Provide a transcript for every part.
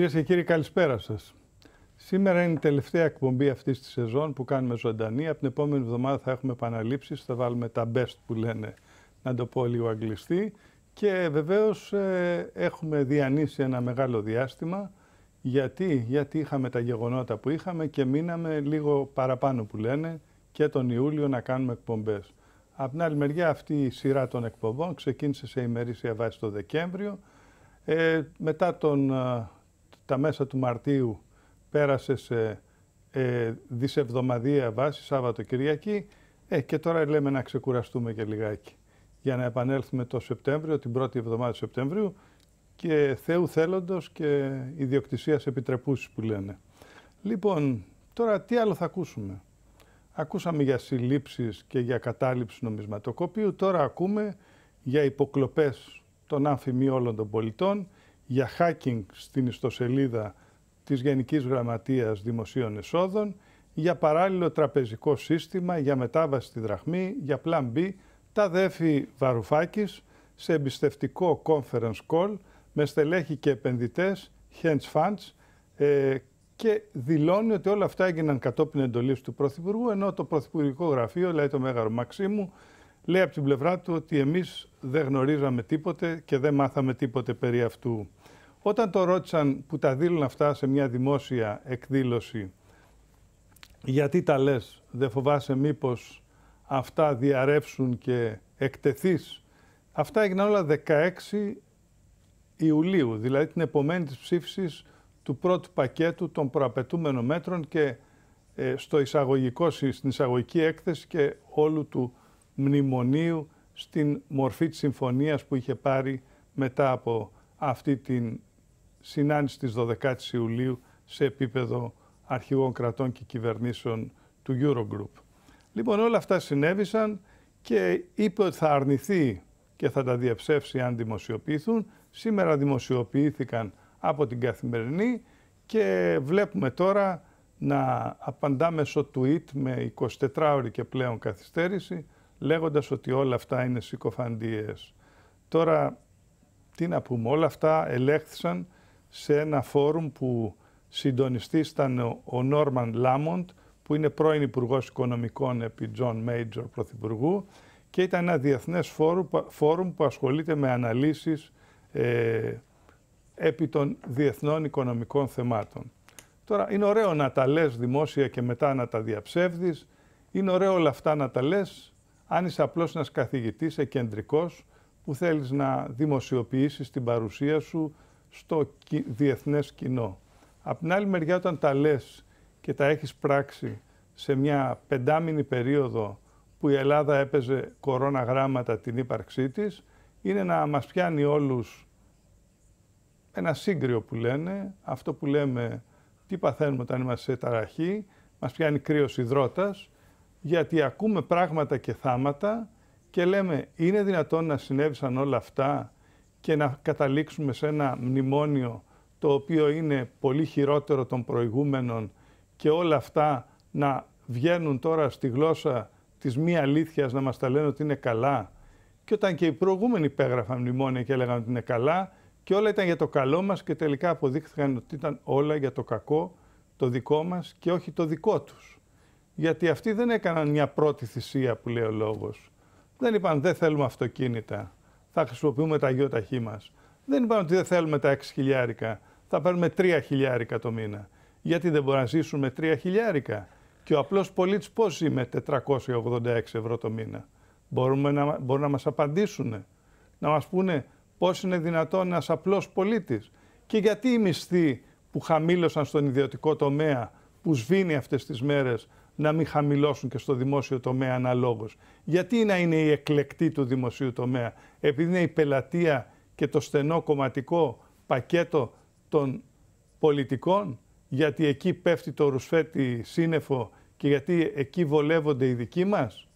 Κυρίες και κύριοι, καλησπέρα σας. Σήμερα είναι η τελευταία εκπομπή αυτής της σεζόν που κάνουμε ζωντανή. Από την επόμενη εβδομάδα θα έχουμε επαναλήψεις, θα βάλουμε τα best που λένε, να το πω λίγο αγγλιστή. Και βεβαίως ε, έχουμε διανύσει ένα μεγάλο διάστημα. Γιατί, γιατί είχαμε τα γεγονότα που είχαμε και μείναμε λίγο παραπάνω που λένε και τον Ιούλιο να κάνουμε εκπομπές. Από την άλλη μεριά αυτή η σειρά των εκπομπών ξεκίνησε σε ημερήσια βάση το Δεκέμβριο. Ε, μετά τον ε, τα μέσα του Μαρτίου πέρασε σε ε, δισεβδομαδία βάση, Σάββατο Κυριακή, ε, και τώρα λέμε να ξεκουραστούμε και λιγάκι για να επανέλθουμε το Σεπτέμβριο, την πρώτη εβδομάδα του Σεπτεμβρίου και Θεού θέλοντος και ιδιοκτησίας επιτρεπούσης που λένε. Λοιπόν, τώρα τι άλλο θα ακούσουμε. Ακούσαμε για συλλήψεις και για κατάληψη νομισματοκοπίου, τώρα ακούμε για υποκλοπές των αμφιμιών όλων των πολιτών για hacking στην ιστοσελίδα της Γενικής Γραμματείας Δημοσίων Εσόδων, για παράλληλο τραπεζικό σύστημα, για μετάβαση στη δραχμή, για Plan B, τα δέφη Βαρουφάκης σε εμπιστευτικό conference call με στελέχη και επενδυτές, hedge funds, ε, και δηλώνει ότι όλα αυτά έγιναν κατόπιν εντολής του Πρωθυπουργού, ενώ το Πρωθυπουργικό Γραφείο, λέει το Μέγαρο Μαξίμου, λέει από την πλευρά του ότι εμείς δεν γνωρίζαμε τίποτε και δεν μάθαμε τίποτε περί αυτού. Όταν το ρώτησαν που τα δήλουν αυτά σε μια δημόσια εκδήλωση, γιατί τα λες, δεν φοβάσαι μήπως αυτά διαρρεύσουν και εκτεθείς. Αυτά έγιναν όλα 16 Ιουλίου, δηλαδή την επομένη της ψήφισης του πρώτου πακέτου των προαπαιτούμενων μέτρων και ε, στο εισαγωγικό, στην εισαγωγική έκθεση και όλου του μνημονίου στην μορφή της συμφωνίας που είχε πάρει μετά από αυτή την συνάντηση της 12 η Ιουλίου σε επίπεδο αρχηγών κρατών και κυβερνήσεων του Eurogroup. Λοιπόν, όλα αυτά συνέβησαν και είπε ότι θα αρνηθεί και θα τα διαψεύσει αν δημοσιοποιηθούν. Σήμερα δημοσιοποιήθηκαν από την καθημερινή και βλέπουμε τώρα να απαντά μέσω tweet με 24 ώρη και πλέον καθυστέρηση λέγοντας ότι όλα αυτά είναι συκοφαντίες. Τώρα, τι να πούμε, όλα αυτά ελέγχθησαν σε ένα φόρουμ που συντονιστής ήταν ο Νόρμαν Λάμοντ, που είναι πρώην Υπουργός Οικονομικών επί Τζον Μέιτζορ Πρωθυπουργού και ήταν ένα διεθνές φόρουμ, που ασχολείται με αναλύσεις ε, επί των διεθνών οικονομικών θεμάτων. Τώρα, είναι ωραίο να τα λες δημόσια και μετά να τα διαψεύδεις. Είναι ωραίο όλα αυτά να τα λες, αν είσαι απλώς ένας καθηγητής εκεντρικός που θέλεις να δημοσιοποιήσεις την παρουσία σου στο διεθνές κοινό. Απ' την άλλη μεριά όταν τα λες και τα έχεις πράξει σε μια πεντάμινη περίοδο που η Ελλάδα έπαιζε κορώνα γράμματα την ύπαρξή της, είναι να μας πιάνει όλους ένα σύγκριο που λένε, αυτό που λέμε τι παθαίνουμε όταν είμαστε σε ταραχή, μας πιάνει κρύος υδρότας, γιατί ακούμε πράγματα και θάματα και λέμε είναι δυνατόν να συνέβησαν όλα αυτά και να καταλήξουμε σε ένα μνημόνιο το οποίο είναι πολύ χειρότερο των προηγούμενων και όλα αυτά να βγαίνουν τώρα στη γλώσσα της μη αλήθειας να μας τα λένε ότι είναι καλά. Και όταν και οι προηγούμενοι υπέγραφαν μνημόνια και έλεγαν ότι είναι καλά και όλα ήταν για το καλό μας και τελικά αποδείχθηκαν ότι ήταν όλα για το κακό, το δικό μας και όχι το δικό τους. Γιατί αυτοί δεν έκαναν μια πρώτη θυσία που λέει ο λόγος. Δεν είπαν δεν θέλουμε αυτοκίνητα θα χρησιμοποιούμε τα ταχύ μας. Δεν είπαμε ότι δεν θέλουμε τα 6 χιλιάρικα. Θα παίρνουμε 3 χιλιάρικα το μήνα. Γιατί δεν μπορούμε να ζήσουμε 3 χιλιάρικα. Και ο απλός πολίτης πώς ζει με 486 ευρώ το μήνα. Μπορούμε να, μπορούν να μας απαντήσουν, να μας πούνε πώς είναι δυνατόν ένας απλός πολίτης και γιατί οι μισθοί που χαμήλωσαν στον ιδιωτικό τομέα, που σβήνει αυτές τις μέρες, να μην χαμηλώσουν και στο δημόσιο τομέα αναλόγως. Γιατί να είναι η εκλεκτή του δημοσίου τομέα, επειδή είναι η πελατεία και το στενό κομματικό πακέτο των πολιτικών, γιατί εκεί πέφτει το ρουσφέτη σύννεφο και γιατί εκεί βολεύονται οι δικοί μας.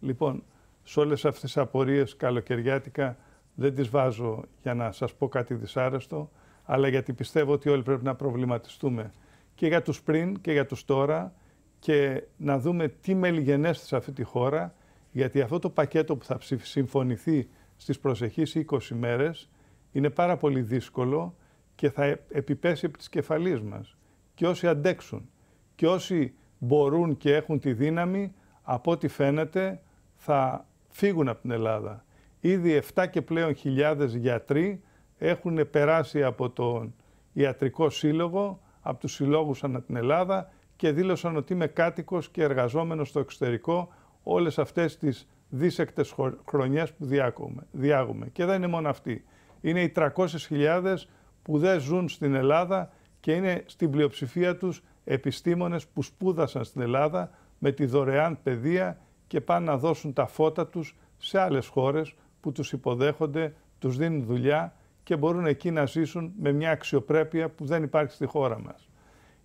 Λοιπόν, σε όλες αυτές τις απορίες καλοκαιριάτικα δεν τις βάζω για να σας πω κάτι δυσάρεστο, αλλά γιατί πιστεύω ότι όλοι πρέπει να προβληματιστούμε και για τους πριν και για τους τώρα και να δούμε τι μελιγενέστε σε αυτή τη χώρα, γιατί αυτό το πακέτο που θα συμφωνηθεί στις προσεχείς 20 μέρες είναι πάρα πολύ δύσκολο και θα ε, επιπέσει από τις κεφαλής μας. Και όσοι αντέξουν και όσοι μπορούν και έχουν τη δύναμη, από ό,τι φαίνεται θα φύγουν από την Ελλάδα. Ήδη 7 και πλέον χιλιάδες γιατροί έχουν περάσει από τον Ιατρικό Σύλλογο, από τους συλλόγους ανά την Ελλάδα και δήλωσαν ότι είμαι κάτοικος και εργαζόμενος στο εξωτερικό όλες αυτές τις δίσεκτες χρονιές που διάγουμε. διάγουμε. Και δεν είναι μόνο αυτοί. Είναι οι 300.000 που δεν ζουν στην Ελλάδα και είναι στην πλειοψηφία τους επιστήμονες που σπούδασαν στην Ελλάδα με τη δωρεάν παιδεία και πάνε να δώσουν τα φώτα τους σε άλλες χώρες που τους υποδέχονται, τους δίνουν δουλειά και μπορούν εκεί να ζήσουν με μια αξιοπρέπεια που δεν υπάρχει στη χώρα μας.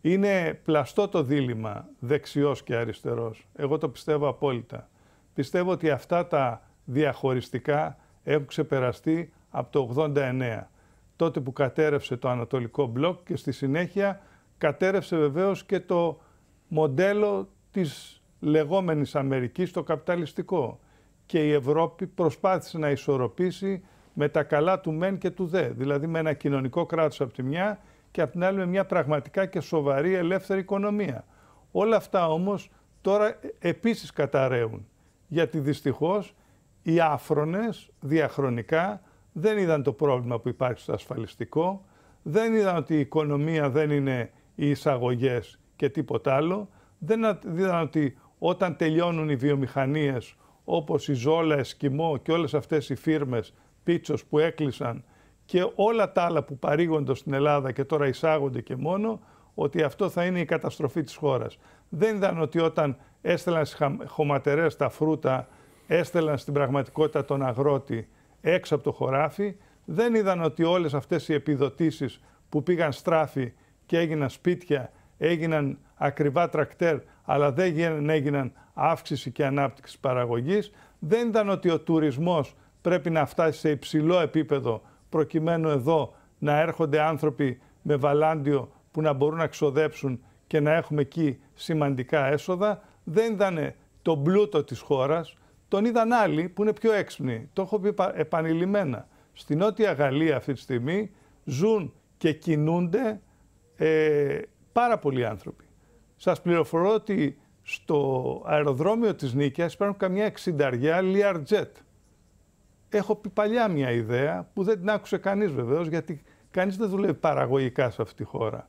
Είναι πλαστό το δίλημα δεξιός και αριστερός. Εγώ το πιστεύω απόλυτα. Πιστεύω ότι αυτά τα διαχωριστικά έχουν ξεπεραστεί από το 89, τότε που κατέρευσε το Ανατολικό Μπλοκ και στη συνέχεια κατέρευσε βεβαίως και το μοντέλο της λεγόμενης Αμερικής, το καπιταλιστικό. Και η Ευρώπη προσπάθησε να ισορροπήσει με τα καλά του μεν και του δε, δηλαδή με ένα κοινωνικό κράτος από τη μια και απ' την άλλη με μια πραγματικά και σοβαρή ελεύθερη οικονομία. Όλα αυτά όμως τώρα επίσης καταραίουν, γιατί δυστυχώς οι άφρονες διαχρονικά δεν είδαν το πρόβλημα που υπάρχει στο ασφαλιστικό, δεν είδαν ότι η οικονομία δεν είναι οι εισαγωγές και τίποτα άλλο, δεν είδαν ότι όταν τελειώνουν οι βιομηχανίες όπως η Ζόλα, Εσκιμό και όλες αυτές οι φίρμες πίτσος που έκλεισαν και όλα τα άλλα που παρήγονται στην Ελλάδα και τώρα εισάγονται και μόνο, ότι αυτό θα είναι η καταστροφή της χώρας. Δεν ήταν ότι όταν έστελαν στις χωματερές τα φρούτα, έστελαν στην πραγματικότητα τον αγρότη έξω από το χωράφι, δεν είδαν ότι όλες αυτές οι επιδοτήσεις που πήγαν στράφη και έγιναν σπίτια, έγιναν ακριβά τρακτέρ, αλλά δεν έγιναν αύξηση και ανάπτυξη παραγωγής, δεν ήταν ότι ο τουρισμός πρέπει να φτάσει σε υψηλό επίπεδο προκειμένου εδώ να έρχονται άνθρωποι με βαλάντιο που να μπορούν να ξοδέψουν και να έχουμε εκεί σημαντικά έσοδα. Δεν ήταν το πλούτο της χώρας, τον είδαν άλλοι που είναι πιο έξυπνοι. Το έχω πει επανειλημμένα. Στην Νότια Γαλλία αυτή τη στιγμή ζουν και κινούνται ε, πάρα πολλοί άνθρωποι. Σας πληροφορώ ότι στο αεροδρόμιο της Νίκαιας υπάρχουν καμιά εξινταριά Learjet έχω πει παλιά μια ιδέα που δεν την άκουσε κανείς βεβαίως, γιατί κανείς δεν δουλεύει παραγωγικά σε αυτή τη χώρα.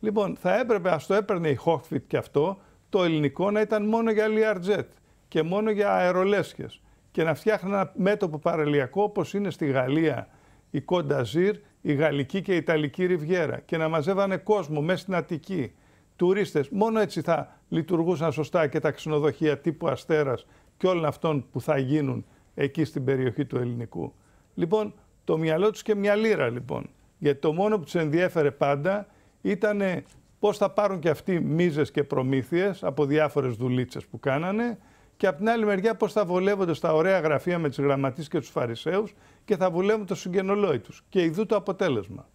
Λοιπόν, θα έπρεπε, ας το έπαιρνε η Χόκφιτ και αυτό, το ελληνικό να ήταν μόνο για Learjet και μόνο για αερολέσχες και να φτιάχνει ένα μέτωπο παραλιακό όπως είναι στη Γαλλία η Κονταζίρ, η Γαλλική και η Ιταλική Ριβιέρα και να μαζεύανε κόσμο μέσα στην Αττική, Τουρίστες Μόνο έτσι θα λειτουργούσαν σωστά και τα ξενοδοχεία τύπου Αστερά και όλων αυτών που θα γίνουν εκεί στην περιοχή του ελληνικού. Λοιπόν, το μυαλό τους και μια λίρα λοιπόν. Γιατί το μόνο που τους ενδιέφερε πάντα ήταν πώς θα πάρουν και αυτοί μίζες και προμήθειες από διάφορες δουλίτσες που κάνανε και από την άλλη μεριά πώς θα βολεύονται στα ωραία γραφεία με τις γραμματείς και τους φαρισαίους και θα βολεύουν το συγγενολόι τους. Και ειδού το αποτέλεσμα.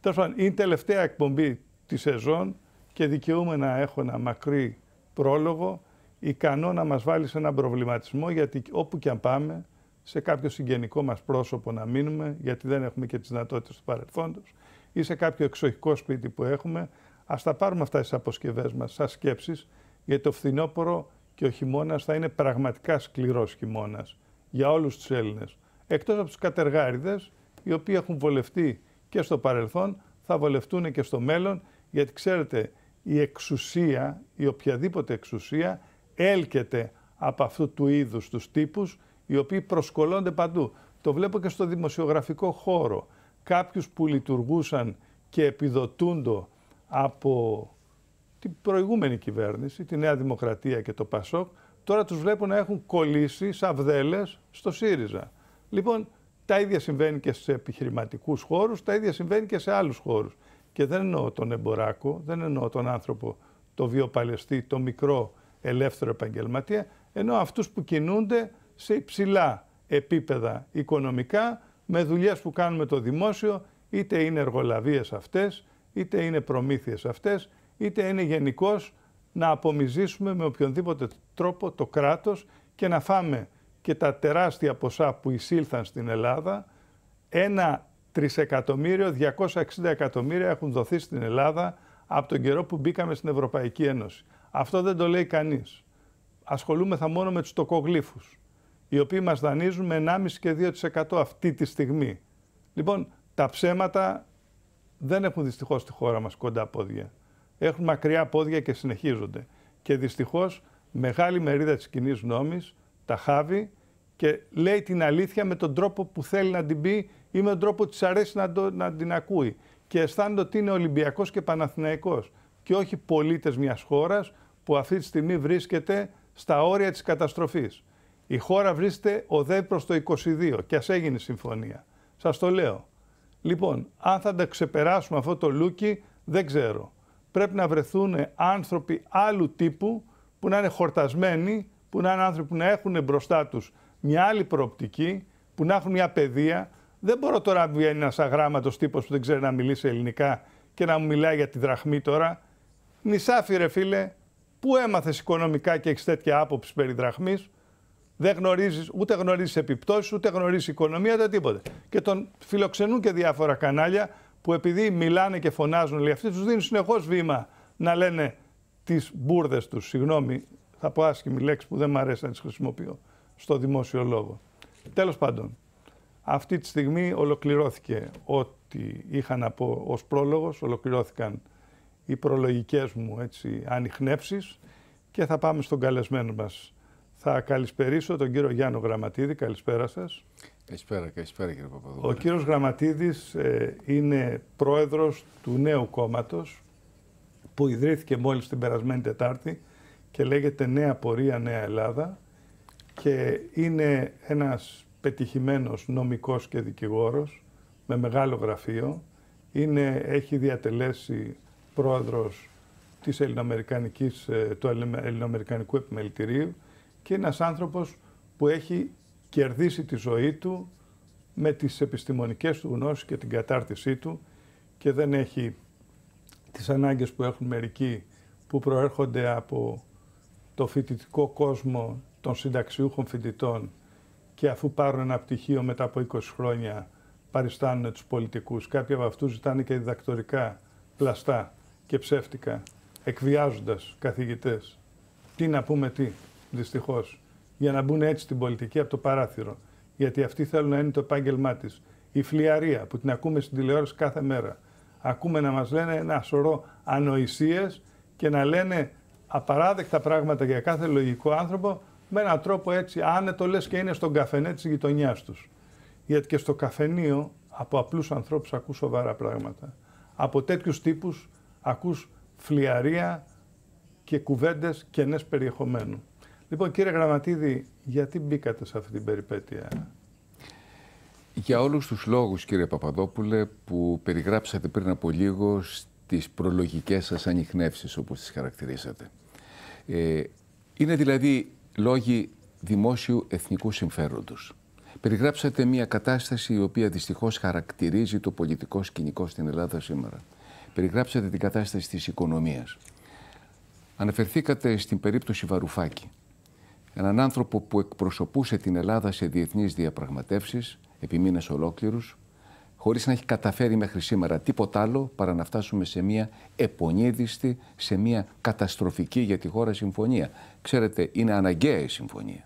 Τέλος πάντων, είναι η τελευταία εκπομπή της σεζόν και δικαιούμαι να έχω ένα μακρύ πρόλογο ικανό να μας βάλει σε έναν προβληματισμό γιατί όπου και αν πάμε, σε κάποιο συγγενικό μας πρόσωπο να μείνουμε, γιατί δεν έχουμε και τις δυνατότητες του παρελθόντος, ή σε κάποιο εξοχικό σπίτι που έχουμε, ας τα πάρουμε αυτά στις αποσκευές μας, σαν σκέψεις, γιατί το φθινόπωρο και ο χειμώνας θα είναι πραγματικά σκληρός χειμώνας για όλους τους Έλληνες. Εκτός από τους κατεργάριδες, οι οποίοι έχουν βολευτεί και στο παρελθόν, θα βολευτούν και στο μέλλον, γιατί ξέρετε, η εξουσία, η οποιαδήποτε εξουσία, έλκεται από αυτού του είδους τους τύπους, οι οποίοι προσκολώνται παντού. Το βλέπω και στο δημοσιογραφικό χώρο. Κάποιους που λειτουργούσαν και επιδοτούντο από την προηγούμενη κυβέρνηση, τη Νέα Δημοκρατία και το ΠΑΣΟΚ, τώρα τους βλέπω να έχουν κολλήσει σαβδέλες στο ΣΥΡΙΖΑ. Λοιπόν, τα ίδια συμβαίνει και σε επιχειρηματικούς χώρους, τα ίδια συμβαίνει και σε άλλους χώρους. Και δεν εννοώ τον εμποράκο, δεν εννοώ τον άνθρωπο, το βιοπαλαιστή, το μικρό ελεύθερο επαγγελματία, ενώ αυτούς που κινούνται σε υψηλά επίπεδα οικονομικά, με δουλειές που κάνουμε το δημόσιο, είτε είναι εργολαβίες αυτές, είτε είναι προμήθειες αυτές, είτε είναι γενικώς να απομυζήσουμε με οποιονδήποτε τρόπο το κράτος και να φάμε και τα τεράστια ποσά που εισήλθαν στην Ελλάδα, ένα τρισεκατομμύριο, 260 εκατομμύρια έχουν δοθεί στην Ελλάδα από τον καιρό που μπήκαμε στην Ευρωπαϊκή Ένωση. Αυτό δεν το λέει κανείς. Ασχολούμεθα μόνο με τους τοκογλύφους, οι οποίοι μας δανείζουν με 1,5 και 2% αυτή τη στιγμή. Λοιπόν, τα ψέματα δεν έχουν δυστυχώς στη χώρα μας κοντά πόδια. Έχουν μακριά πόδια και συνεχίζονται. Και δυστυχώς μεγάλη μερίδα της κοινή γνώμης, τα χάβει και λέει την αλήθεια με τον τρόπο που θέλει να την πει ή με τον τρόπο που της αρέσει να, την ακούει. Και αισθάνονται ότι είναι ολυμπιακός και Παναθηναϊκός και όχι πολίτες μιας χώρας που αυτή τη στιγμή βρίσκεται στα όρια της καταστροφής. Η χώρα βρίσκεται Δέ προς το 22 και ας έγινε συμφωνία. Σας το λέω. Λοιπόν, αν θα τα ξεπεράσουμε αυτό το λούκι, δεν ξέρω. Πρέπει να βρεθούν άνθρωποι άλλου τύπου που να είναι χορτασμένοι, που να είναι άνθρωποι που να έχουν μπροστά τους μια άλλη προοπτική, που να έχουν μια παιδεία. Δεν μπορώ τώρα να βγαίνει ένας αγράμματος τύπος που δεν ξέρει να μιλήσει ελληνικά και να μου μιλάει για τη δραχμή τώρα. Νησάφι, φίλε, Πού έμαθες οικονομικά και έχεις τέτοια άποψη περί δραχμής. Δεν γνωρίζεις, ούτε γνωρίζεις επιπτώσεις, ούτε γνωρίζεις οικονομία, ούτε τίποτα. Και τον φιλοξενούν και διάφορα κανάλια που επειδή μιλάνε και φωνάζουν λέει αυτοί, τους δίνουν συνεχώς βήμα να λένε τις μπουρδες τους. Συγγνώμη, θα πω άσχημη λέξη που δεν μου αρέσει να τις χρησιμοποιώ στο δημόσιο λόγο. Τέλος πάντων, αυτή τη στιγμή ολοκληρώθηκε ό,τι είχα να πω ως πρόλογος, ολοκληρώθηκαν οι προλογικές μου έτσι, και θα πάμε στον καλεσμένο μας. Θα καλησπερίσω τον κύριο Γιάννο Γραμματίδη. Καλησπέρα σας. Καλησπέρα, καλησπέρα κύριε Παπαδόπουλο. Ο κύριος Γραμματίδης ε, είναι πρόεδρος του νέου κόμματος που ιδρύθηκε μόλις την περασμένη Τετάρτη και λέγεται Νέα Πορεία Νέα Ελλάδα και είναι ένας πετυχημένος νομικός και δικηγόρος με μεγάλο γραφείο. Είναι, έχει διατελέσει πρόεδρος της Ελληνοαμερικανικής, ε, του Ελληνοαμερικανικού Επιμελητηρίου και ένας άνθρωπος που έχει κερδίσει τη ζωή του με τις επιστημονικές του γνώσεις και την κατάρτισή του και δεν έχει τις ανάγκες που έχουν μερικοί που προέρχονται από το φοιτητικό κόσμο των συνταξιούχων φοιτητών και αφού πάρουν ένα πτυχίο μετά από 20 χρόνια παριστάνουν τους πολιτικούς. Κάποιοι από αυτούς ζητάνε και διδακτορικά πλαστά και ψεύτικα, εκβιάζοντας καθηγητές. Τι να πούμε τι, δυστυχώς, για να μπουν έτσι στην πολιτική από το παράθυρο. Γιατί αυτοί θέλουν να είναι το επάγγελμά της. Η φλιαρία που την ακούμε στην τηλεόραση κάθε μέρα. Ακούμε να μας λένε ένα σωρό ανοησίες και να λένε απαράδεκτα πράγματα για κάθε λογικό άνθρωπο με έναν τρόπο έτσι άνετο λες και είναι στον καφενέ της γειτονιάς τους. Γιατί και στο καφενείο από απλούς ανθρώπους ακούω σοβαρά πράγματα. Από τέτοιους τύπους ακούς φλιαρία και κουβέντες κενές περιεχομένου. Λοιπόν, κύριε Γραμματίδη, γιατί μπήκατε σε αυτή την περιπέτεια. Για όλους τους λόγους, κύριε Παπαδόπουλε, που περιγράψατε πριν από λίγο στις προλογικές σας ανοιχνεύσεις, όπως τις χαρακτηρίσατε. Ε, είναι δηλαδή λόγοι δημόσιου εθνικού συμφέροντος. Περιγράψατε μια κατάσταση η οποία δυστυχώς χαρακτηρίζει το πολιτικό σκηνικό στην Ελλάδα σήμερα περιγράψατε την κατάσταση της οικονομίας. Αναφερθήκατε στην περίπτωση Βαρουφάκη. Έναν άνθρωπο που εκπροσωπούσε την Ελλάδα σε διεθνείς διαπραγματεύσεις, επί μήνες ολόκληρους, χωρίς να έχει καταφέρει μέχρι σήμερα τίποτα άλλο παρά να φτάσουμε σε μια επονίδιστη, σε μια καταστροφική για τη χώρα συμφωνία. Ξέρετε, είναι αναγκαία η συμφωνία.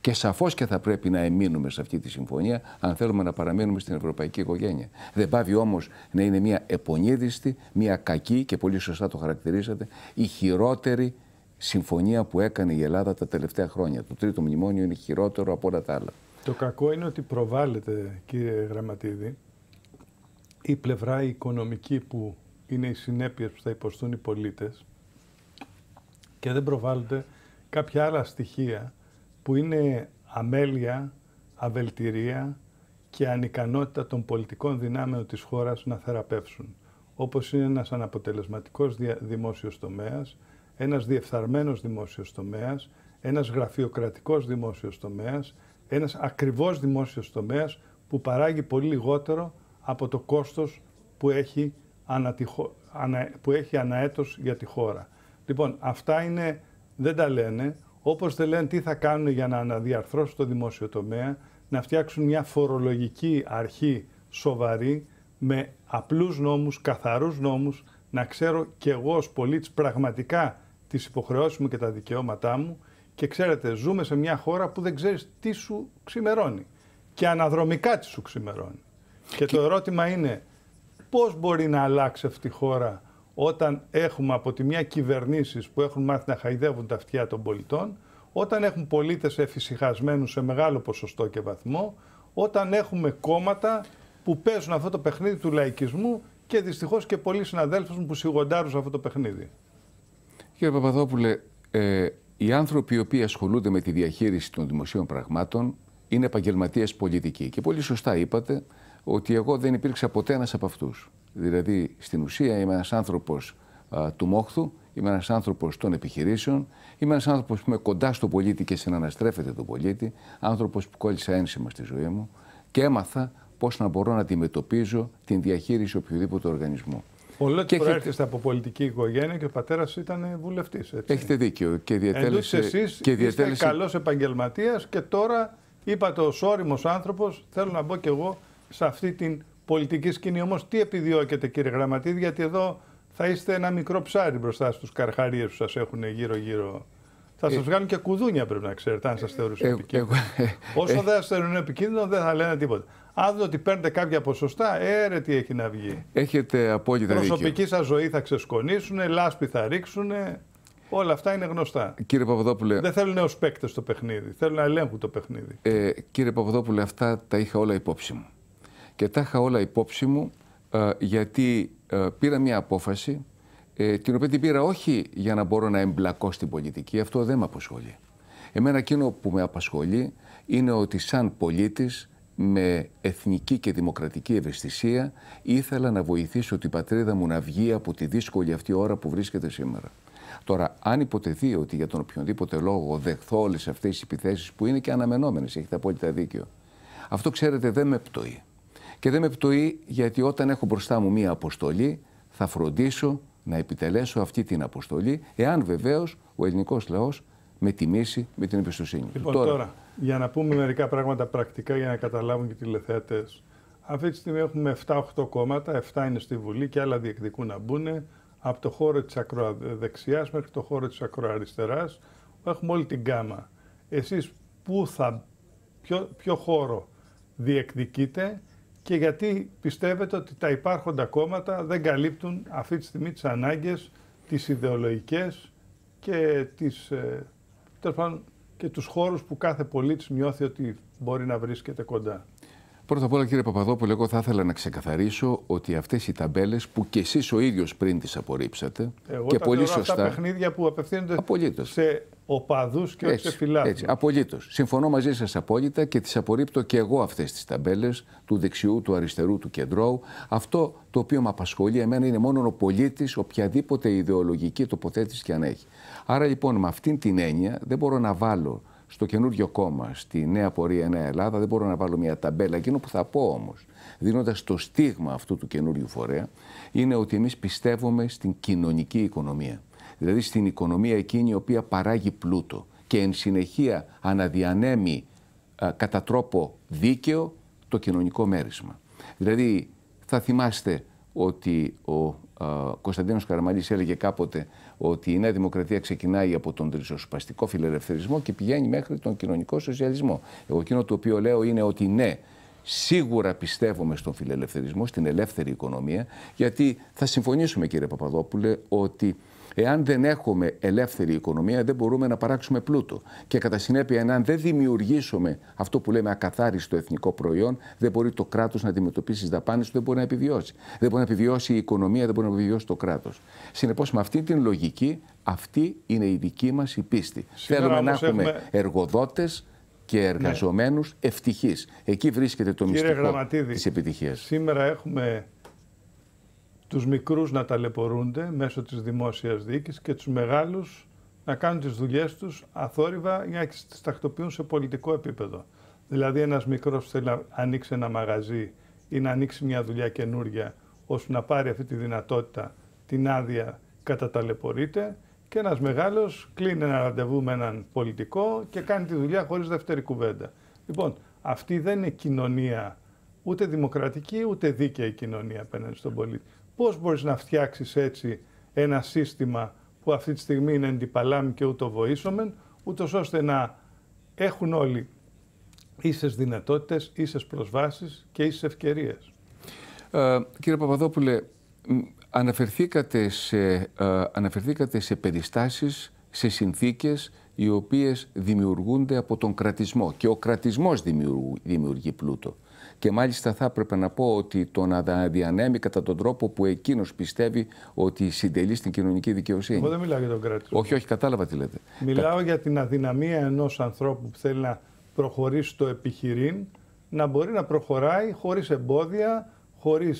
Και σαφώς και θα πρέπει να εμείνουμε σε αυτή τη συμφωνία, αν θέλουμε να παραμείνουμε στην ευρωπαϊκή οικογένεια. Δεν πάβει όμως να είναι μια επονίδιστη, μια κακή και πολύ σωστά το χαρακτηρίσατε, η χειρότερη συμφωνία που έκανε η Ελλάδα τα τελευταία χρόνια. Το τρίτο μνημόνιο είναι χειρότερο από όλα τα άλλα. Το κακό είναι ότι προβάλλεται, κύριε Γραμματίδη, η πλευρά η οικονομική που είναι οι συνέπειες που θα υποστούν οι πολίτες και δεν προβάλλονται κάποια άλλα στοιχεία που είναι αμέλεια, αβελτηρία και ανικανότητα των πολιτικών δυνάμεων της χώρας να θεραπεύσουν. Όπως είναι ένας αναποτελεσματικός δημόσιος τομέας, ένας διεφθαρμένος δημόσιος τομέας, ένας γραφειοκρατικός δημόσιος τομέας, ένας ακριβώς δημόσιος τομέας που παράγει πολύ λιγότερο από το κόστος που έχει, ανα, που έχει αναέτος για τη χώρα. Λοιπόν, αυτά είναι, δεν τα λένε, Όπως δεν λένε τι θα κάνουν για να αναδιαρθρώσουν το δημόσιο τομέα, να φτιάξουν μια φορολογική αρχή σοβαρή, με απλούς νόμους, καθαρούς νόμους, να ξέρω κι εγώ ως πολίτης πραγματικά τις υποχρεώσεις μου και τα δικαιώματά μου και ξέρετε, ζούμε σε μια χώρα που δεν ξέρεις τι σου ξημερώνει και αναδρομικά τι σου ξημερώνει. Και, το ερώτημα είναι πώς μπορεί να αλλάξει αυτή η χώρα όταν έχουμε από τη μια κυβερνήσεις που έχουν μάθει να χαϊδεύουν τα αυτιά των πολιτών, όταν έχουν πολίτες εφησυχασμένους σε μεγάλο ποσοστό και βαθμό, όταν έχουμε κόμματα που παίζουν αυτό το παιχνίδι του λαϊκισμού και δυστυχώς και πολλοί συναδέλφους μου που σιγοντάρουν σε αυτό το παιχνίδι. Κύριε Παπαδόπουλε, ε, οι άνθρωποι οι οποίοι ασχολούνται με τη διαχείριση των δημοσίων πραγμάτων είναι επαγγελματίες πολιτικοί. Και πολύ σωστά είπατε ότι εγώ δεν υπήρξα ποτέ ένας από αυτούς. Δηλαδή, στην ουσία είμαι ένας άνθρωπος του μόχθου, είμαι ένας άνθρωπος των επιχειρήσεων, είμαι ένας άνθρωπος που είμαι κοντά στον πολίτη και συναναστρέφεται τον πολίτη, Ανθρωπο που κόλλησα ένσημα στη ζωή μου και έμαθα πώς να μπορώ να αντιμετωπίζω την διαχείριση οποιοδήποτε οργανισμού. Ο και προέρχεστε από πολιτική οικογένεια και ο πατέρας ήταν βουλευτής. Έχετε δίκιο. Και διατέλεσε. Εσείς και διατέλεσε... είστε καλός επαγγελματίας και τώρα είπατε ως όριμος άνθρωπος. Θέλω να μπω κι εγώ σε αυτή την πολιτική σκηνή. Όμως, τι επιδιώκετε κύριε Γραμματίδη, γιατί εδώ θα είστε ένα μικρό ψάρι μπροστά στους καρχαρίες που σας έχουν γύρω-γύρω. Θα ε, σας βγάλουν και κουδούνια, πρέπει να ξέρετε, αν σας θεωρούν ε, επικίνδυνο. Ε, Όσο δεν σας θεωρούν επικίνδυνο, δεν θα λένε τίποτα. Αν δω ότι παίρνετε κάποια ποσοστά, έρε τι έχει να βγει. Έχετε απόλυτα δίκιο. Προσωπική σας ζωή θα ξεσκονίσουν, λάσπη θα ρίξουν. Όλα αυτά είναι γνωστά. Κύριε Παπαδόπουλε. Δεν θέλουν νέους παίκτες στο παιχνίδι. Θέλουν να ελέγχουν το παιχνίδι. Ε, κύριε Παπαδόπουλε, αυτά τα είχα όλα υπόψη μου και τα είχα όλα υπόψη μου ε, γιατί ε, πήρα μια απόφαση ε, την οποία την πήρα όχι για να μπορώ να εμπλακώ στην πολιτική, αυτό δεν με απασχολεί. Εμένα εκείνο που με απασχολεί είναι ότι σαν πολίτης με εθνική και δημοκρατική ευαισθησία ήθελα να βοηθήσω την πατρίδα μου να βγει από τη δύσκολη αυτή ώρα που βρίσκεται σήμερα. Τώρα, αν υποτεθεί ότι για τον οποιονδήποτε λόγο δεχθώ όλες αυτές τις επιθέσεις που είναι και αναμενόμενες, έχετε απόλυτα δίκιο. Αυτό ξέρετε δεν με πτωεί. Και δεν με πτωεί γιατί όταν έχω μπροστά μου μία αποστολή θα φροντίσω να επιτελέσω αυτή την αποστολή, εάν βεβαίως ο ελληνικός λαός με τιμήσει με την εμπιστοσύνη του. Λοιπόν, τώρα... για να πούμε μερικά πράγματα πρακτικά για να καταλάβουν και οι τηλεθεατές. Αυτή τη στιγμή έχουμε 7-8 κόμματα, 7 είναι στη Βουλή και άλλα διεκδικούν να μπουν από το χώρο της ακροδεξιά μέχρι το χώρο της ακροαριστεράς. Έχουμε όλη την γκάμα. Εσείς ποιο, ποιο χώρο διεκδικείτε και γιατί πιστεύετε ότι τα υπάρχοντα κόμματα δεν καλύπτουν αυτή τη στιγμή τις ανάγκες, τις ιδεολογικές και, τις, ε, πάνω, και τους χώρους που κάθε πολίτης νιώθει ότι μπορεί να βρίσκεται κοντά. Πρώτα απ' όλα κύριε Παπαδόπουλο, εγώ θα ήθελα να ξεκαθαρίσω ότι αυτές οι ταμπέλες που κι εσείς ο ίδιος πριν τις απορρίψατε εγώ και τα πολύ σωστά... τα παιχνίδια που απευθύνονται σε οπαδούς και όχι σε Έτσι, απολύτως. Συμφωνώ μαζί σας απόλυτα και τις απορρίπτω και εγώ αυτές τις ταμπέλες του δεξιού, του αριστερού, του κεντρώου. Αυτό το οποίο με απασχολεί εμένα είναι μόνο ο πολίτης, οποιαδήποτε ιδεολογική τοποθέτηση και αν έχει. Άρα λοιπόν με αυτήν την έννοια δεν μπορώ να βάλω στο καινούριο κόμμα, στη Νέα Πορεία Νέα Ελλάδα, δεν μπορώ να βάλω μια ταμπέλα. Εκείνο που θα πω όμως, δίνοντας το στίγμα αυτού του καινούριου φορέα, είναι ότι εμείς πιστεύουμε στην κοινωνική οικονομία δηλαδή στην οικονομία εκείνη η οποία παράγει πλούτο και εν συνεχεία αναδιανέμει κατά τρόπο δίκαιο το κοινωνικό μέρισμα. Δηλαδή θα θυμάστε ότι ο Κωνσταντίνος Καραμαλής έλεγε κάποτε ότι η Νέα Δημοκρατία ξεκινάει από τον τριζοσπαστικό φιλελευθερισμό και πηγαίνει μέχρι τον κοινωνικό σοσιαλισμό. Εγώ εκείνο το οποίο λέω είναι ότι ναι, Σίγουρα πιστεύουμε στον φιλελευθερισμό, στην ελεύθερη οικονομία, γιατί θα συμφωνήσουμε κύριε Παπαδόπουλε ότι Εάν δεν έχουμε ελεύθερη οικονομία, δεν μπορούμε να παράξουμε πλούτο. Και κατά συνέπεια, εάν δεν δημιουργήσουμε αυτό που λέμε ακαθάριστο εθνικό προϊόν, δεν μπορεί το κράτος να αντιμετωπίσει τις δαπάνες του, δεν μπορεί να επιβιώσει. Δεν μπορεί να επιβιώσει η οικονομία, δεν μπορεί να επιβιώσει το κράτος. Συνεπώς, με αυτή την λογική, αυτή είναι η δική μας η πίστη. Θέλουμε να έχουμε, εργοδότες και εργαζομένου ναι. ευτυχείς. Εκεί βρίσκεται το Κύριε μυστικό της επιτυχίας. Σήμερα έχουμε τους μικρούς να ταλαιπωρούνται μέσω της δημόσιας διοίκησης και τους μεγάλους να κάνουν τις δουλειές τους αθόρυβα για να τις τακτοποιούν σε πολιτικό επίπεδο. Δηλαδή ένας μικρός θέλει να ανοίξει ένα μαγαζί ή να ανοίξει μια δουλειά καινούρια ώστε να πάρει αυτή τη δυνατότητα την άδεια καταταλαιπωρείται και ένας μεγάλος κλείνει ένα ραντεβού με έναν πολιτικό και κάνει τη δουλειά χωρίς δεύτερη κουβέντα. Λοιπόν, αυτή δεν είναι κοινωνία ούτε δημοκρατική ούτε δίκαιη κοινωνία απέναντι στον πολίτη πώς μπορείς να φτιάξεις έτσι ένα σύστημα που αυτή τη στιγμή είναι εντυπαλάμ και ούτω βοήσομεν, ούτως ώστε να έχουν όλοι ίσες δυνατότητες, ίσες προσβάσεις και ίσες ευκαιρίες. Ε, κύριε Παπαδόπουλε, αναφερθήκατε σε, ε, σε περιστάσεις, σε συνθήκες οι οποίες δημιουργούνται από τον κρατισμό και ο κρατισμός δημιουργεί πλούτο. Και μάλιστα θα έπρεπε να πω ότι το να κατά τον τρόπο που εκείνος πιστεύει ότι συντελεί στην κοινωνική δικαιοσύνη. Εγώ δεν μιλάω για τον κράτη. Όχι, όχι, κατάλαβα τι λέτε. Μιλάω για την αδυναμία ενός ανθρώπου που θέλει να προχωρήσει το επιχειρήν να μπορεί να προχωράει χωρίς εμπόδια, χωρίς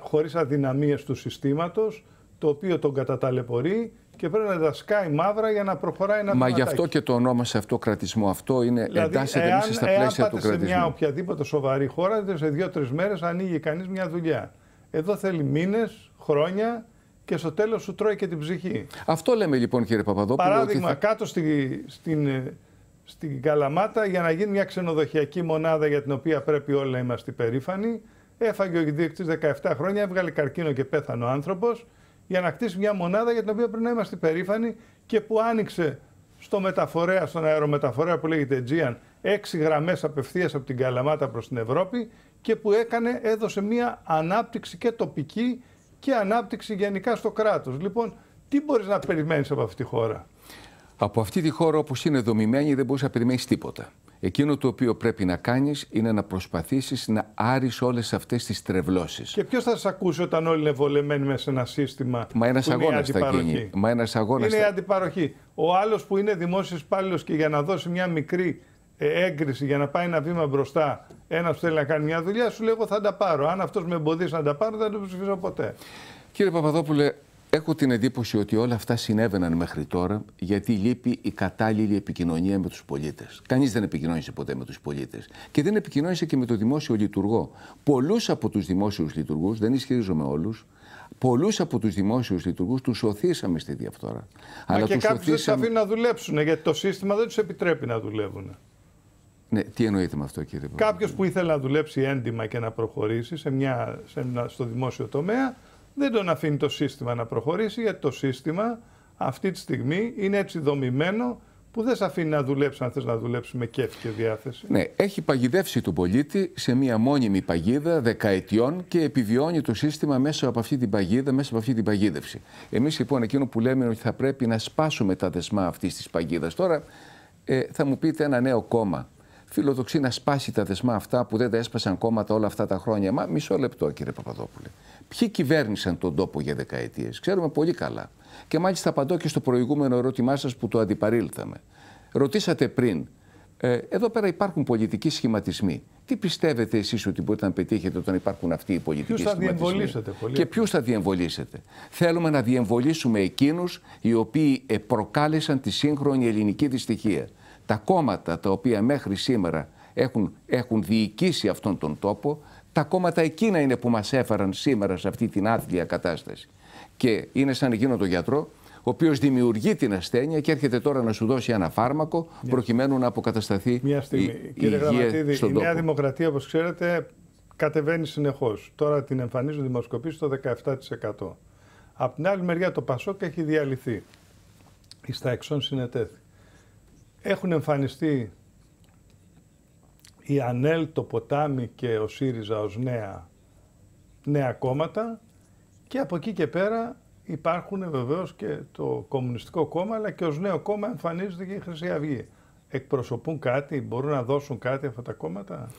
χωρίς αδυναμίες του συστήματος, το οποίο τον καταταλαιπωρεί και πρέπει να τα σκάει μαύρα για να προχωράει ένα Μα γι' αυτό και το ονόμασε αυτό κρατισμό. Αυτό είναι δηλαδή, εντάσσεται εάν, μέσα στα εάν πλαίσια του κρατισμού. Σε μια οποιαδήποτε σοβαρή χώρα, σε δύο-τρει μέρες ανοίγει κανείς μια δουλειά. Εδώ θέλει μήνες, χρόνια και στο τέλος σου τρώει και την ψυχή. Αυτό λέμε λοιπόν κύριε Παπαδόπουλο. Παράδειγμα, θα... κάτω στη, ε, στην, Καλαμάτα για να γίνει μια ξενοδοχειακή μονάδα για την οποία πρέπει όλοι να είμαστε περήφανοι. Έφαγε ο διεκτή 17 χρόνια, έβγαλε καρκίνο και πέθανε ο άνθρωπος για να χτίσει μια μονάδα για την οποία πρέπει να είμαστε περήφανοι και που άνοιξε στο μεταφορέα, στον αερομεταφορέα που λέγεται Aegean, έξι γραμμές απευθείας από την Καλαμάτα προς την Ευρώπη και που έκανε, έδωσε μια ανάπτυξη και τοπική και ανάπτυξη γενικά στο κράτος. Λοιπόν, τι μπορείς να περιμένεις από αυτή τη χώρα. Από αυτή τη χώρα όπως είναι δομημένη δεν μπορείς να περιμένεις τίποτα. Εκείνο το οποίο πρέπει να κάνεις είναι να προσπαθήσεις να άρεις όλες αυτές τις τρευλώσεις. Και ποιος θα σε ακούσει όταν όλοι είναι βολεμένοι μέσα σε ένα σύστημα. Μα ένας αγώνας θα γίνει. Μα ένας αγώνας είναι αντιπαροχή. Ο άλλος που είναι δημόσιος υπάλληλος και για να δώσει μια μικρή ε, έγκριση για να πάει ένα βήμα μπροστά, ένας που θέλει να κάνει μια δουλειά, σου λέει: Εγώ θα τα πάρω. Αν αυτός με εμποδίσει να τα πάρω, δεν το ψηφίζω ποτέ. Κύριε Παπαδόπουλε, Έχω την εντύπωση ότι όλα αυτά συνέβαιναν μέχρι τώρα γιατί λείπει η κατάλληλη επικοινωνία με τους πολίτες. Κανείς δεν επικοινώνησε ποτέ με τους πολίτες. Και δεν επικοινώνησε και με το δημόσιο λειτουργό. Πολλούς από τους δημόσιους λειτουργούς, δεν ισχυρίζομαι όλους, πολλούς από τους δημόσιους λειτουργούς τους σωθήσαμε στη διαφθορά. Αλλά και κάποιου σωθήσαμε... δεν τους αφήνουν να δουλέψουν γιατί το σύστημα δεν τους επιτρέπει να δουλεύουν. Ναι, τι εννοείται με αυτό, κύριε Κάποιος που ήθελε να δουλέψει έντιμα και να προχωρήσει σε μια, σε ένα, στο δημόσιο τομέα δεν τον αφήνει το σύστημα να προχωρήσει γιατί το σύστημα αυτή τη στιγμή είναι έτσι δομημένο που δεν σε αφήνει να δουλέψει αν θες να δουλέψει με κέφι και διάθεση. Ναι, έχει παγιδεύσει τον πολίτη σε μια μόνιμη παγίδα δεκαετιών και επιβιώνει το σύστημα μέσα από αυτή την παγίδα, μέσα από αυτή την παγίδευση. Εμείς λοιπόν εκείνο που λέμε ότι θα πρέπει να σπάσουμε τα δεσμά αυτής της παγίδας. Τώρα ε, θα μου πείτε ένα νέο κόμμα φιλοδοξεί να σπάσει τα δεσμά αυτά που δεν τα έσπασαν κόμματα όλα αυτά τα χρόνια. Μα μισό λεπτό, κύριε Παπαδόπουλε. Ποιοι κυβέρνησαν τον τόπο για δεκαετίες, ξέρουμε πολύ καλά. Και μάλιστα απαντώ και στο προηγούμενο ερώτημά σας που το αντιπαρήλθαμε. Ρωτήσατε πριν, ε, εδώ πέρα υπάρχουν πολιτικοί σχηματισμοί. Τι πιστεύετε εσείς ότι μπορείτε να πετύχετε όταν υπάρχουν αυτοί οι πολιτικοί ποιους σχηματισμοί. Θα διεμβολήσετε, πολύ. Και ποιους θα διεμβολήσετε. Θέλουμε να διεμβολήσουμε εκείνους οι οποίοι προκάλεσαν τη σύγχρονη ελληνική δυστυχία τα κόμματα τα οποία μέχρι σήμερα έχουν, έχουν διοικήσει αυτόν τον τόπο, τα κόμματα εκείνα είναι που μας έφεραν σήμερα σε αυτή την άθλια κατάσταση. Και είναι σαν εκείνο το γιατρό, ο οποίος δημιουργεί την ασθένεια και έρχεται τώρα να σου δώσει ένα φάρμακο προκειμένου να αποκατασταθεί Μια στιγμή. η, Κύριε η η Νέα Δημοκρατία, όπως ξέρετε, κατεβαίνει συνεχώς. Τώρα την εμφανίζουν δημοσκοπήσεις στο 17%. Απ' την άλλη μεριά το Πασόκ έχει διαλυθεί. Στα εξών συνετέθη. Έχουν εμφανιστεί η ΑΝΕΛ, το ποτάμι και ο ΣΥΡΙΖΑ ως νέα, νέα κόμματα και από εκεί και πέρα υπάρχουν βεβαίως και το Κομμουνιστικό Κόμμα αλλά και ως νέο κόμμα εμφανίζεται και η Χρυσή Αυγή. Εκπροσωπούν κάτι, μπορούν να δώσουν κάτι αυτά τα κόμματα.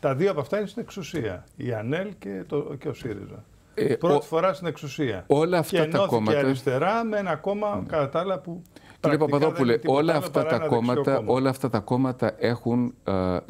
Τα δύο από αυτά είναι στην εξουσία, η ΑΝΕΛ και, το, και ο ΣΥΡΙΖΑ. Ε, Πρώτη φορά στην εξουσία. Όλα αυτά και τα κόμματα. Και αριστερά με ένα κόμμα ναι. κατά τα άλλα που Κύριε Παπαδόπουλε, όλα αυτά, τα κόμματα, όλα αυτά τα κόμματα έχουν ε, ε,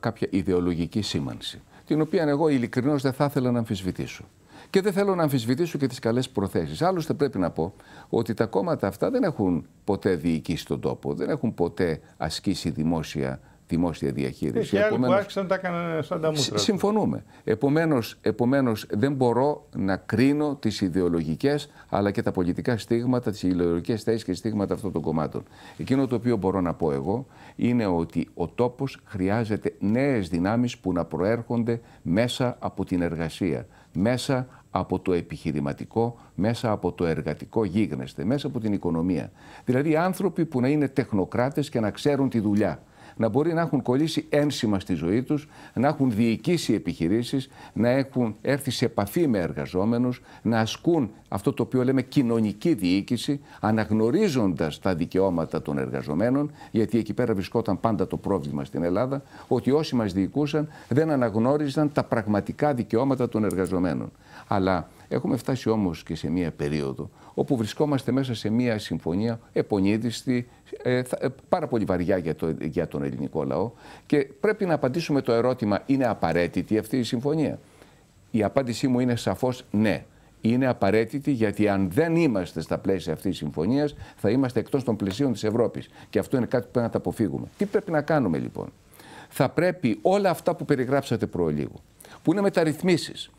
κάποια, ιδεολογική σήμανση, την οποία εγώ ειλικρινώς δεν θα ήθελα να αμφισβητήσω. Και δεν θέλω να αμφισβητήσω και τις καλές προθέσεις. Άλλωστε, πρέπει να πω ότι τα κόμματα αυτά δεν έχουν ποτέ διοικήσει τον τόπο, δεν έχουν ποτέ ασκήσει δημόσια δημόσια διαχείριση. Και άλλοι που άρχισαν τα έκαναν σαν τα μούτρα. Συμφωνούμε. Επομένως, επομένως δεν μπορώ να κρίνω τις ιδεολογικές αλλά και τα πολιτικά στίγματα, τις ιδεολογικές θέσεις και στίγματα αυτών των κομμάτων. Εκείνο το οποίο μπορώ να πω εγώ είναι ότι ο τόπος χρειάζεται νέες δυνάμεις που να προέρχονται μέσα από την εργασία, μέσα από το επιχειρηματικό, μέσα από το εργατικό γίγνεσθε, μέσα από την οικονομία. Δηλαδή άνθρωποι που να είναι τεχνοκράτες και να ξέρουν τη δουλειά να μπορεί να έχουν κολλήσει ένσημα στη ζωή τους, να έχουν διοικήσει επιχειρήσεις, να έχουν έρθει σε επαφή με εργαζόμενους, να ασκούν αυτό το οποίο λέμε κοινωνική διοίκηση, αναγνωρίζοντας τα δικαιώματα των εργαζομένων, γιατί εκεί πέρα βρισκόταν πάντα το πρόβλημα στην Ελλάδα, ότι όσοι μας διοικούσαν δεν αναγνώριζαν τα πραγματικά δικαιώματα των εργαζομένων. Αλλά Έχουμε φτάσει όμως και σε μία περίοδο όπου βρισκόμαστε μέσα σε μία συμφωνία επονίδιστη, ε, ε, πάρα πολύ βαριά για, το, για τον ελληνικό λαό και πρέπει να απαντήσουμε το ερώτημα είναι απαραίτητη αυτή η συμφωνία. Η απάντησή μου είναι σαφώς, ναι. Είναι απαραίτητη γιατί αν δεν είμαστε στα πλαίσια αυτής της συμφωνίας, θα είμαστε εκτός των πλαισίων της Ευρώπης. Και αυτό είναι κάτι που πρέπει να τα αποφύγουμε. Τι πρέπει να κάνουμε λοιπόν. Θα πρέπει όλα αυτά που περιγράψατε λίγο που είναι μεταρρυθμίσεις,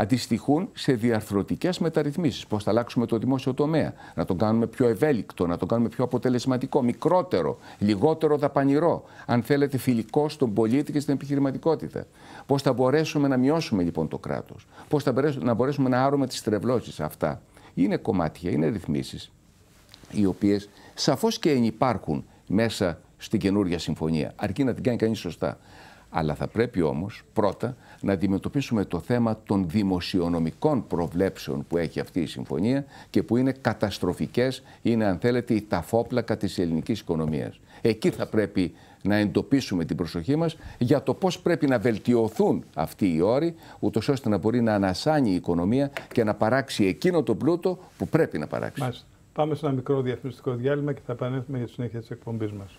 αντιστοιχούν σε διαρθρωτικές μεταρρυθμίσεις. Πώς θα αλλάξουμε το δημόσιο τομέα, να τον κάνουμε πιο ευέλικτο, να τον κάνουμε πιο αποτελεσματικό, μικρότερο, λιγότερο δαπανηρό, αν θέλετε φιλικό στον πολίτη και στην επιχειρηματικότητα. Πώς θα μπορέσουμε να μειώσουμε λοιπόν το κράτος, πώς θα μπορέσουμε, να μπορέσουμε να άρουμε τις τρευλώσεις αυτά. Είναι κομμάτια, είναι ρυθμίσεις, οι οποίες σαφώς και υπάρχουν μέσα στην καινούργια συμφωνία, αρκεί να την κάνει κανείς σωστά. Αλλά θα πρέπει όμως πρώτα να αντιμετωπίσουμε το θέμα των δημοσιονομικών προβλέψεων που έχει αυτή η συμφωνία και που είναι καταστροφικές, είναι αν θέλετε η ταφόπλακα της ελληνικής οικονομίας. Εκεί θα πρέπει να εντοπίσουμε την προσοχή μας για το πώς πρέπει να βελτιωθούν αυτοί οι όροι, ούτως ώστε να μπορεί να ανασάνει η οικονομία και να παράξει εκείνο το πλούτο που πρέπει να παράξει. Μάλιστα. Πάμε σε ένα μικρό διαφημιστικό διάλειμμα και θα επανέλθουμε για τη συνέχεια της εκπομπής μας.